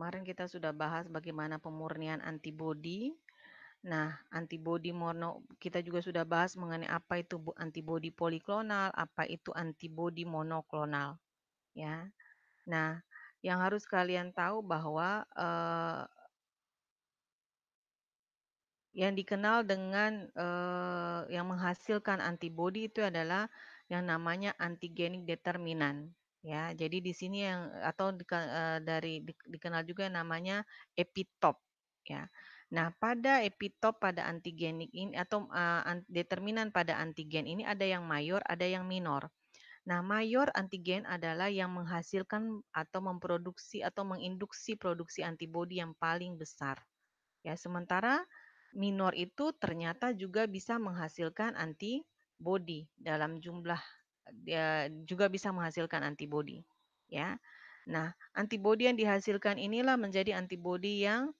Kemarin kita sudah bahas bagaimana pemurnian antibodi. Nah, antibodi mono kita juga sudah bahas mengenai apa itu antibodi poliklonal, apa itu antibodi monoklonal, ya. Nah, yang harus kalian tahu bahwa eh, yang dikenal dengan eh, yang menghasilkan antibodi itu adalah yang namanya antigenik determinan. Ya, jadi di sini yang atau di, uh, eh, dari di dikenal juga namanya epitop, ya. Nah, pada epitop pada antigenik ini atau, uh, determinan pada antigen ini ada yang mayor, ada yang minor. Nah, mayor antigen adalah yang menghasilkan atau memproduksi atau menginduksi produksi antibodi yang paling besar, ya. Sementara minor itu ternyata juga bisa menghasilkan antibodi dalam jumlah dia juga bisa menghasilkan antibodi ya. Nah, antibodi yang dihasilkan inilah menjadi antibodi yang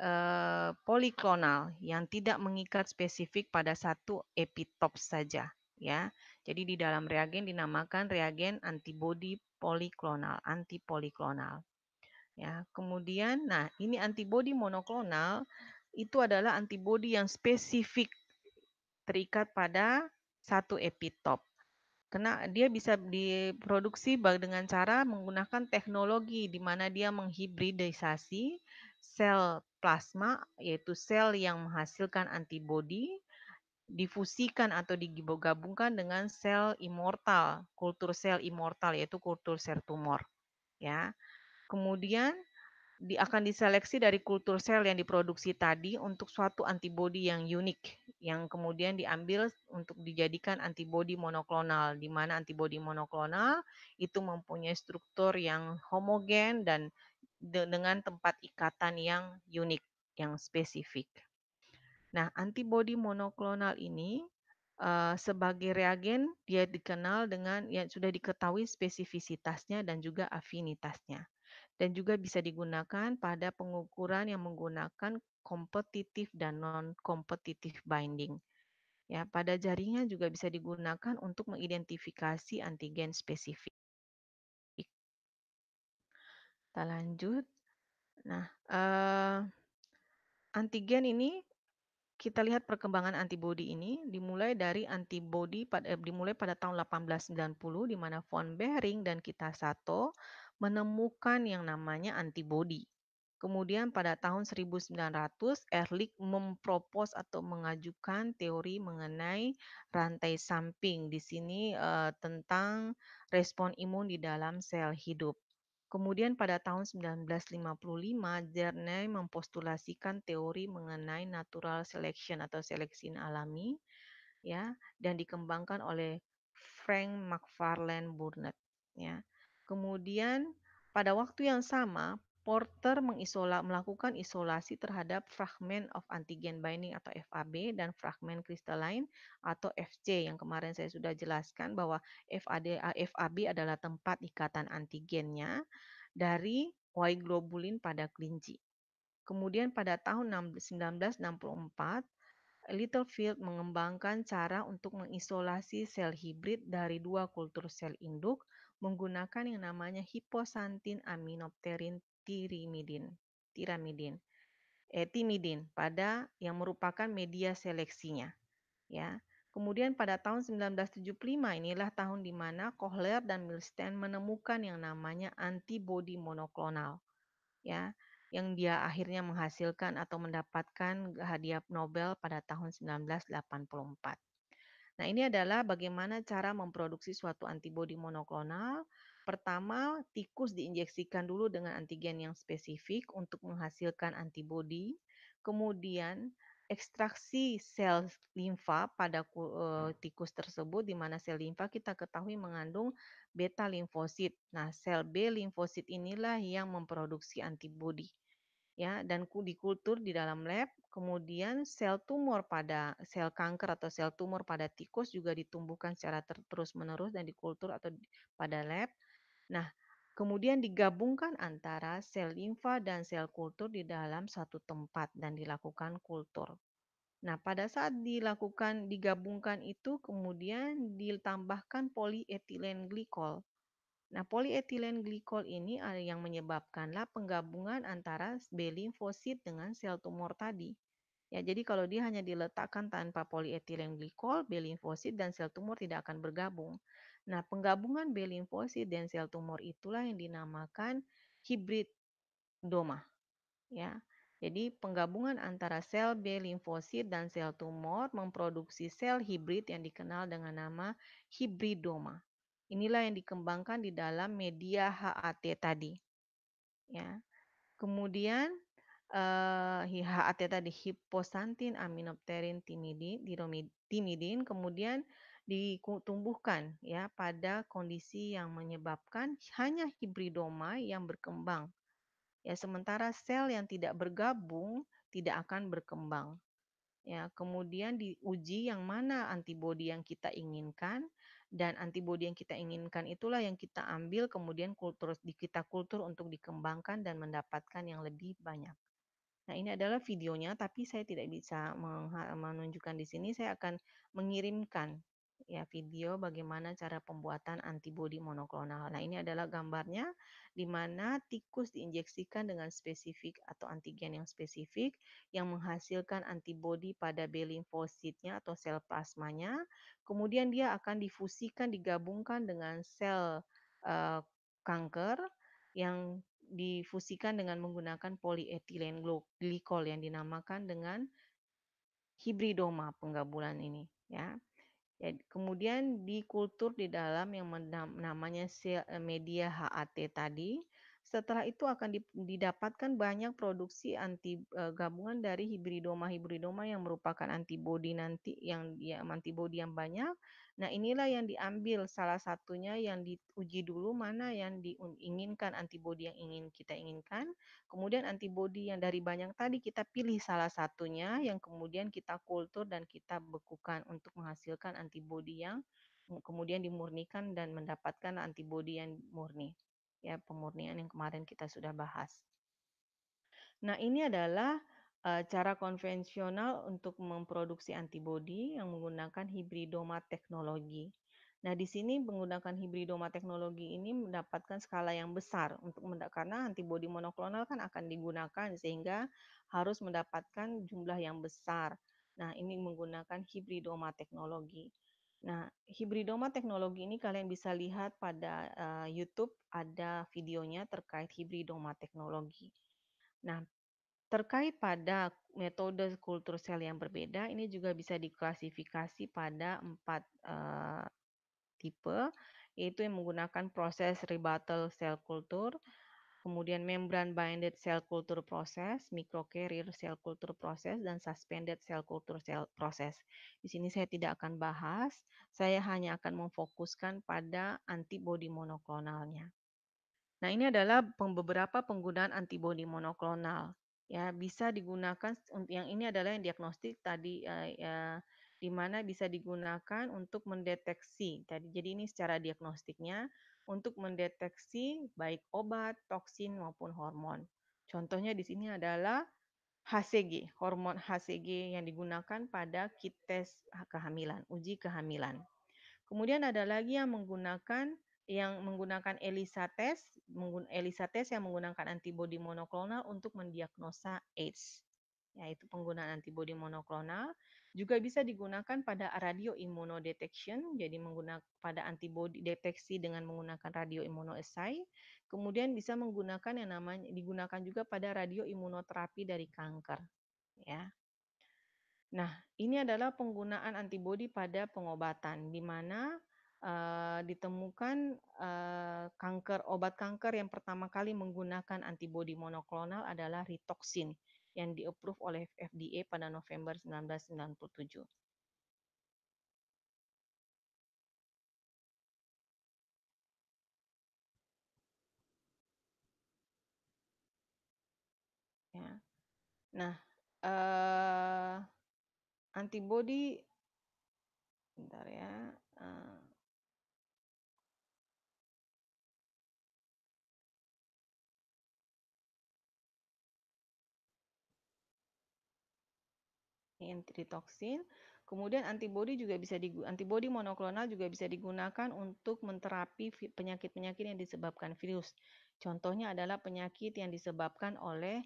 eh, poliklonal yang tidak mengikat spesifik pada satu epitop saja ya. Jadi di dalam reagen dinamakan reagen antibodi poliklonal, antipoliklonal. Ya, kemudian nah ini antibodi monoklonal itu adalah antibodi yang spesifik terikat pada satu epitop Kena dia bisa diproduksi dengan cara menggunakan teknologi di mana dia menghibridisasi sel plasma yaitu sel yang menghasilkan antibodi difusikan atau digabungkan dengan sel immortal, kultur sel immortal yaitu kultur sel tumor. Ya. Kemudian di, akan diseleksi dari kultur sel yang diproduksi tadi untuk suatu antibodi yang unik yang kemudian diambil untuk dijadikan antibodi monoklonal di mana antibodi monoklonal itu mempunyai struktur yang homogen dan de dengan tempat ikatan yang unik yang spesifik. Nah, antibodi monoklonal ini uh, sebagai reagen dia dikenal dengan yang sudah diketahui spesifisitasnya dan juga afinitasnya dan juga bisa digunakan pada pengukuran yang menggunakan kompetitif dan non-kompetitif binding. Ya, pada jaringan juga bisa digunakan untuk mengidentifikasi antigen spesifik. Kita lanjut. Nah, uh, antigen ini kita lihat perkembangan antibodi ini dimulai dari antibodi pada eh, dimulai pada tahun 1890 di mana von Behring dan Kitasato menemukan yang namanya antibodi. Kemudian pada tahun 1900, Ehrlich mempropos atau mengajukan teori mengenai rantai samping di sini eh, tentang respon imun di dalam sel hidup. Kemudian pada tahun 1955, Jernay mempostulasikan teori mengenai natural selection atau seleksi alami ya dan dikembangkan oleh Frank McFarlane Burnett ya. Kemudian pada waktu yang sama, Porter mengisola, melakukan isolasi terhadap fragmen of antigen binding atau FAB dan fragmen crystalline atau FC yang kemarin saya sudah jelaskan bahwa FAD, eh, FAB adalah tempat ikatan antigennya dari Y globulin pada kelinci. Kemudian pada tahun 1964, Littlefield mengembangkan cara untuk mengisolasi sel hibrid dari dua kultur sel induk menggunakan yang namanya hiposantin aminopterin tirimidin, tiramidin, etimidin eh, pada yang merupakan media seleksinya. Ya. Kemudian pada tahun 1975 inilah tahun di mana Kohler dan Milstein menemukan yang namanya antibodi monoklonal. Ya, yang dia akhirnya menghasilkan atau mendapatkan hadiah Nobel pada tahun 1984. Nah, ini adalah bagaimana cara memproduksi suatu antibodi monoklonal. Pertama, tikus diinjeksikan dulu dengan antigen yang spesifik untuk menghasilkan antibodi. Kemudian, ekstraksi sel limfa pada eh, tikus tersebut di mana sel limfa kita ketahui mengandung beta limfosit. Nah, sel B limfosit inilah yang memproduksi antibodi ya dan dikultur di dalam lab kemudian sel tumor pada sel kanker atau sel tumor pada tikus juga ditumbuhkan secara ter terus menerus dan dikultur atau di, pada lab nah kemudian digabungkan antara sel limfa dan sel kultur di dalam satu tempat dan dilakukan kultur nah pada saat dilakukan digabungkan itu kemudian ditambahkan polietilen glikol Nah, polietilen glikol ini yang menyebabkanlah penggabungan antara B limfosit dengan sel tumor tadi. Ya, jadi kalau dia hanya diletakkan tanpa polietilen glikol, B limfosit dan sel tumor tidak akan bergabung. Nah, penggabungan B limfosit dan sel tumor itulah yang dinamakan hibridoma. Ya. Jadi, penggabungan antara sel B limfosit dan sel tumor memproduksi sel hibrid yang dikenal dengan nama hibridoma. Inilah yang dikembangkan di dalam media HAT tadi. Ya. Kemudian eh, HAT tadi hiposantin aminopterin timidin, timidin kemudian ditumbuhkan ya pada kondisi yang menyebabkan hanya hibridoma yang berkembang. Ya, sementara sel yang tidak bergabung tidak akan berkembang. Ya, kemudian diuji yang mana antibodi yang kita inginkan dan antibodi yang kita inginkan itulah yang kita ambil kemudian kultur di kita kultur untuk dikembangkan dan mendapatkan yang lebih banyak. Nah, ini adalah videonya tapi saya tidak bisa menunjukkan di sini. Saya akan mengirimkan ya video bagaimana cara pembuatan antibodi monoklonal. Nah, ini adalah gambarnya di mana tikus diinjeksikan dengan spesifik atau antigen yang spesifik yang menghasilkan antibodi pada B limfositnya atau sel plasmanya. Kemudian dia akan difusikan digabungkan dengan sel uh, kanker yang difusikan dengan menggunakan polietilen glikol yang dinamakan dengan hibridoma penggabulan ini ya. Ya, kemudian di kultur di dalam yang namanya media HAT tadi, setelah itu akan didapatkan banyak produksi anti eh, gabungan dari hibridoma-hibridoma yang merupakan antibodi nanti yang ya, antibodi yang banyak. Nah, inilah yang diambil salah satunya yang diuji dulu mana yang diinginkan antibodi yang ingin kita inginkan. Kemudian antibodi yang dari banyak tadi kita pilih salah satunya yang kemudian kita kultur dan kita bekukan untuk menghasilkan antibodi yang kemudian dimurnikan dan mendapatkan antibodi yang murni ya pemurnian yang kemarin kita sudah bahas. Nah, ini adalah eh, cara konvensional untuk memproduksi antibodi yang menggunakan hibridoma teknologi. Nah, di sini menggunakan hibridoma teknologi ini mendapatkan skala yang besar untuk karena antibodi monoklonal kan akan digunakan sehingga harus mendapatkan jumlah yang besar. Nah, ini menggunakan hibridoma teknologi. Nah, hibridoma teknologi ini kalian bisa lihat pada uh, YouTube ada videonya terkait hibridoma teknologi. Nah, terkait pada metode kultur sel yang berbeda, ini juga bisa diklasifikasi pada empat uh, tipe, yaitu yang menggunakan proses rebuttal cell culture, kemudian membran binded cell culture process, microcarrier cell culture process, dan suspended cell culture cell process. Di sini saya tidak akan bahas, saya hanya akan memfokuskan pada antibody monoklonalnya. Nah ini adalah beberapa penggunaan antibody monoklonal. Ya bisa digunakan yang ini adalah yang diagnostik tadi eh, ya, di mana bisa digunakan untuk mendeteksi tadi. Jadi ini secara diagnostiknya untuk mendeteksi baik obat, toksin maupun hormon. Contohnya di sini adalah HCG, hormon HCG yang digunakan pada kit tes kehamilan, uji kehamilan. Kemudian ada lagi yang menggunakan yang menggunakan ELISA test, ELISA test yang menggunakan antibodi monoklonal untuk mendiagnosa AIDS yaitu penggunaan antibodi monoklonal, juga bisa digunakan pada radioimmunodetection, jadi menggunakan pada antibodi deteksi dengan menggunakan immunoassay kemudian bisa menggunakan yang namanya digunakan juga pada radioimmunoterapi dari kanker, ya. Nah, ini adalah penggunaan antibodi pada pengobatan, di mana uh, ditemukan uh, kanker obat kanker yang pertama kali menggunakan antibodi monoklonal adalah ritoksin yang di-approve oleh FDA pada November 1997. Ya. Nah, eh, antibody, bentar ya, Uh, antitoksin. Kemudian antibodi juga bisa antibodi monoklonal juga bisa digunakan untuk menterapi penyakit-penyakit yang disebabkan virus. Contohnya adalah penyakit yang disebabkan oleh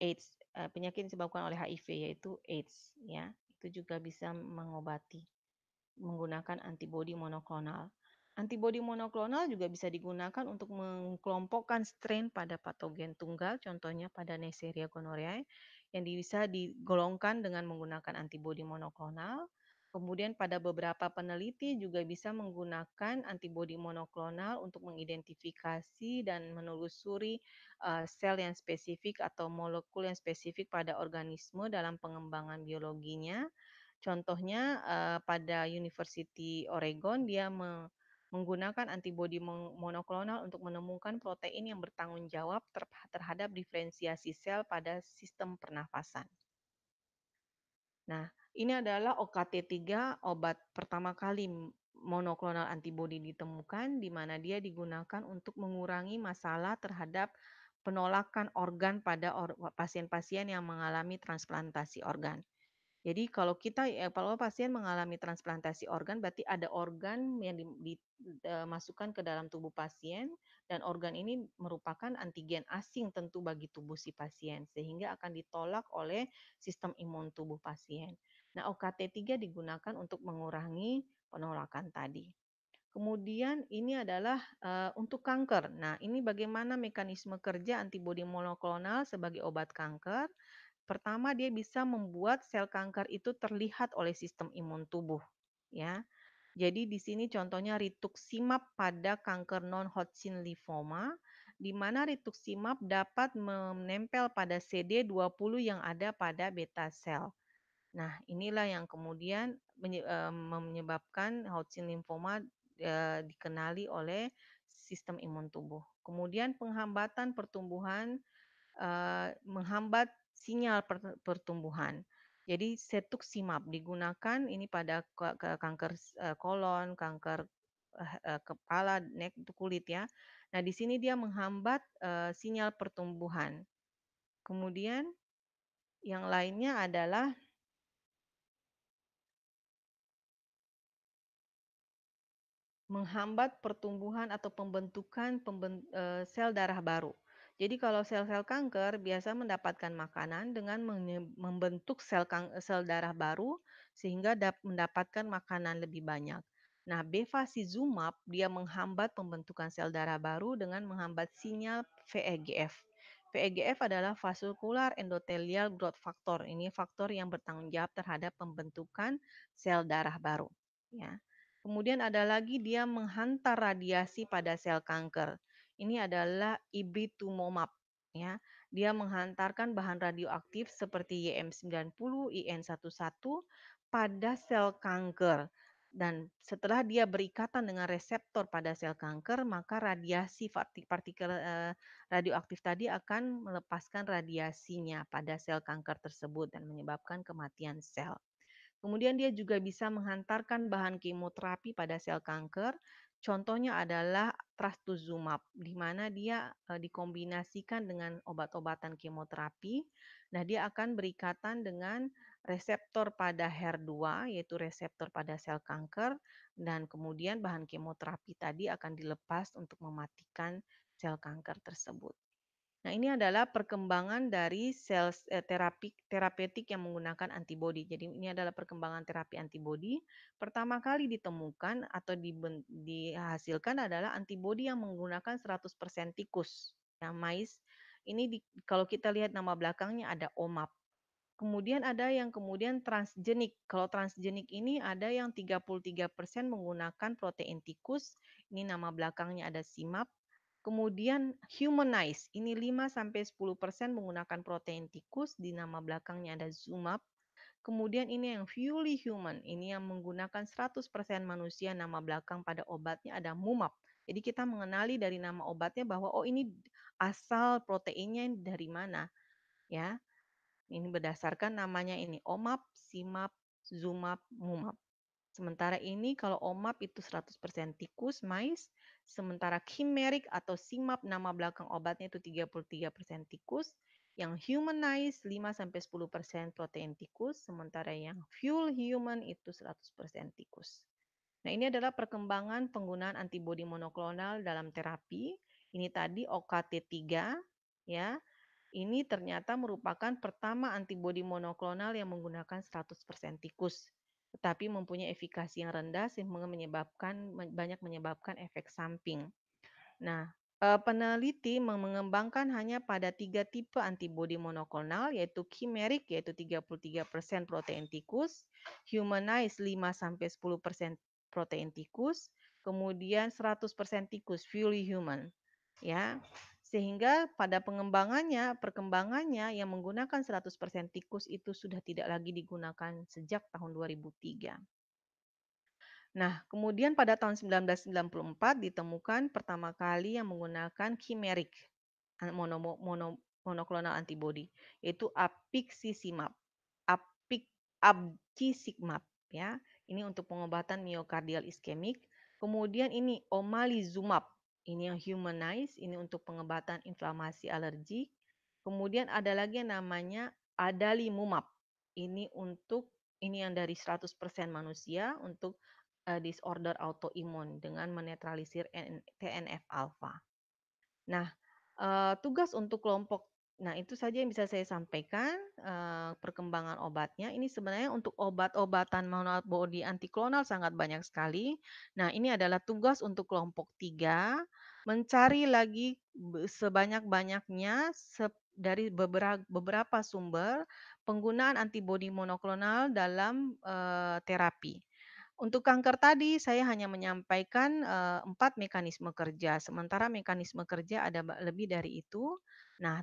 AIDS, eh, penyakit disebabkan oleh HIV yaitu AIDS ya. Itu juga bisa mengobati menggunakan antibodi monoklonal. Antibodi monoklonal juga bisa digunakan untuk mengkelompokkan strain pada patogen tunggal, contohnya pada Neisseria gonorrhoeae, yang bisa digolongkan dengan menggunakan antibodi monoklonal. Kemudian pada beberapa peneliti juga bisa menggunakan antibodi monoklonal untuk mengidentifikasi dan menelusuri eh, sel yang spesifik atau molekul yang spesifik pada organisme dalam pengembangan biologinya. Contohnya eh, pada University Oregon dia menggunakan antibodi monoklonal untuk menemukan protein yang bertanggung jawab terhadap diferensiasi sel pada sistem pernafasan. Nah, ini adalah OKT3 obat pertama kali monoklonal antibodi ditemukan di mana dia digunakan untuk mengurangi masalah terhadap penolakan organ pada pasien-pasien yang mengalami transplantasi organ. Jadi kalau kita eh, kalau pasien mengalami transplantasi organ berarti ada organ yang dimasukkan eh, ke dalam tubuh pasien dan organ ini merupakan antigen asing tentu bagi tubuh si pasien sehingga akan ditolak oleh sistem imun tubuh pasien. Nah, OKT3 digunakan untuk mengurangi penolakan tadi. Kemudian ini adalah uh, untuk kanker. Nah, ini bagaimana mekanisme kerja antibodi monoklonal sebagai obat kanker Pertama, dia bisa membuat sel kanker itu terlihat oleh sistem imun tubuh, ya. Jadi di sini contohnya rituximab pada kanker non-Hodgkin lymphoma, di mana rituximab dapat menempel pada CD20 yang ada pada beta sel. Nah, inilah yang kemudian e, menyebabkan Hodgkin lymphoma e, dikenali oleh sistem imun tubuh. Kemudian penghambatan pertumbuhan e, menghambat sinyal pertumbuhan. Jadi cetuximab digunakan ini pada kanker eh, kolon, kanker eh, eh, kepala, neck itu kulit ya. Nah, di sini dia menghambat sinyal pertumbuhan. Kemudian yang lainnya adalah menghambat pertumbuhan atau pembentukan sel darah baru. Jadi kalau sel-sel kanker biasa mendapatkan makanan dengan membentuk sel sel darah baru sehingga mendapatkan makanan lebih banyak. Nah, bevacizumab dia menghambat pembentukan sel darah baru dengan menghambat sinyal VEGF. VEGF adalah vascular endothelial growth factor. Ini faktor yang bertanggung jawab terhadap pembentukan sel darah baru. Ya. Kemudian ada lagi dia menghantar radiasi pada sel kanker ini adalah ibitumomab ya. Dia menghantarkan bahan radioaktif seperti YM90, IN11 pada sel kanker dan setelah dia berikatan dengan reseptor pada sel kanker maka radiasi partikel eh, radioaktif tadi akan melepaskan radiasinya pada sel kanker tersebut dan menyebabkan kematian sel. Kemudian dia juga bisa menghantarkan bahan kemoterapi pada sel kanker Contohnya adalah trastuzumab, di mana dia e, dikombinasikan dengan obat-obatan kemoterapi. Nah, dia akan berikatan dengan reseptor pada HER2, yaitu reseptor pada sel kanker, dan kemudian bahan kemoterapi tadi akan dilepas untuk mematikan sel kanker tersebut. Nah, ini adalah perkembangan dari sel eh, terapi terapeutik yang menggunakan antibodi. Jadi ini adalah perkembangan terapi antibodi. Pertama kali ditemukan atau dihasilkan adalah antibodi yang menggunakan 100% tikus, ya mais. Ini di, kalau kita lihat nama belakangnya ada OMAP. Kemudian ada yang kemudian transgenik. Kalau transgenik ini ada yang 33% menggunakan protein tikus. Ini nama belakangnya ada SIMAP Kemudian humanize, ini 5-10% menggunakan protein tikus, di nama belakangnya ada Zumab. Kemudian ini yang fully human, ini yang menggunakan 100% manusia, nama belakang pada obatnya ada Mumab. Jadi kita mengenali dari nama obatnya bahwa oh ini asal proteinnya dari mana. Ya. Ini berdasarkan namanya ini, OMAP, SIMAP, ZUMAP, MUMAP. Sementara ini kalau OMAP itu 100% tikus, mais. Sementara chimeric atau SIMAP nama belakang obatnya itu 33% tikus. Yang humanized 5-10% protein tikus. Sementara yang fuel human itu 100% tikus. Nah ini adalah perkembangan penggunaan antibodi monoklonal dalam terapi. Ini tadi OKT3 ya. Ini ternyata merupakan pertama antibodi monoklonal yang menggunakan 100% tikus tetapi mempunyai efikasi yang rendah sehingga menyebabkan banyak menyebabkan efek samping. Nah, eh, peneliti mengembangkan hanya pada tiga tipe antibodi monoklonal yaitu chimeric yaitu 33% protein tikus, humanized 5 10% protein tikus, kemudian 100% tikus fully human. Ya. Sehingga pada pengembangannya, perkembangannya yang menggunakan 100% tikus itu sudah tidak lagi digunakan sejak tahun 2003. Nah, kemudian pada tahun 1994 ditemukan pertama kali yang menggunakan chimeric mono, mono, monoklonal antibody, yaitu apixisimab, apik, abcisimab, ya. Ini untuk pengobatan miokardial iskemik. Kemudian ini omalizumab, ini yang humanize, ini untuk pengobatan inflamasi alergi. Kemudian ada lagi yang namanya adalimumab. Ini untuk ini yang dari 100% manusia untuk uh, disorder autoimun dengan menetralisir TNF alfa. Nah, uh, tugas untuk kelompok Nah, itu saja yang bisa saya sampaikan uh, perkembangan obatnya. Ini sebenarnya untuk obat-obatan monobody antiklonal sangat banyak sekali. Nah, ini adalah tugas untuk kelompok tiga mencari lagi sebanyak-banyaknya se dari beberapa, beberapa sumber penggunaan antibodi monoklonal dalam uh, terapi. Untuk kanker tadi saya hanya menyampaikan empat mekanisme kerja, sementara mekanisme kerja ada lebih dari itu. Nah,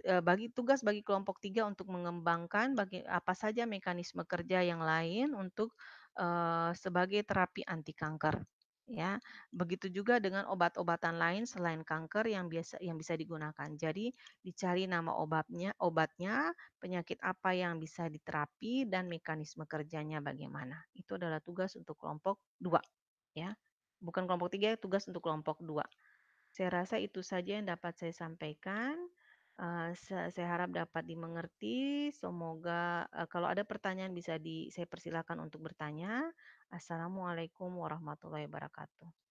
Eh, bagi tugas bagi kelompok tiga untuk mengembangkan bagi apa saja mekanisme kerja yang lain untuk uh, sebagai terapi anti kanker ya begitu juga dengan obat-obatan lain selain kanker yang biasa yang bisa digunakan jadi dicari nama obatnya obatnya penyakit apa yang bisa diterapi dan mekanisme kerjanya bagaimana itu adalah tugas untuk kelompok dua ya bukan kelompok tiga tugas untuk kelompok dua saya rasa itu saja yang dapat saya sampaikan Uh, saya, harap dapat dimengerti. Semoga uh, kalau ada pertanyaan bisa di saya persilakan untuk bertanya. Assalamualaikum warahmatullahi wabarakatuh.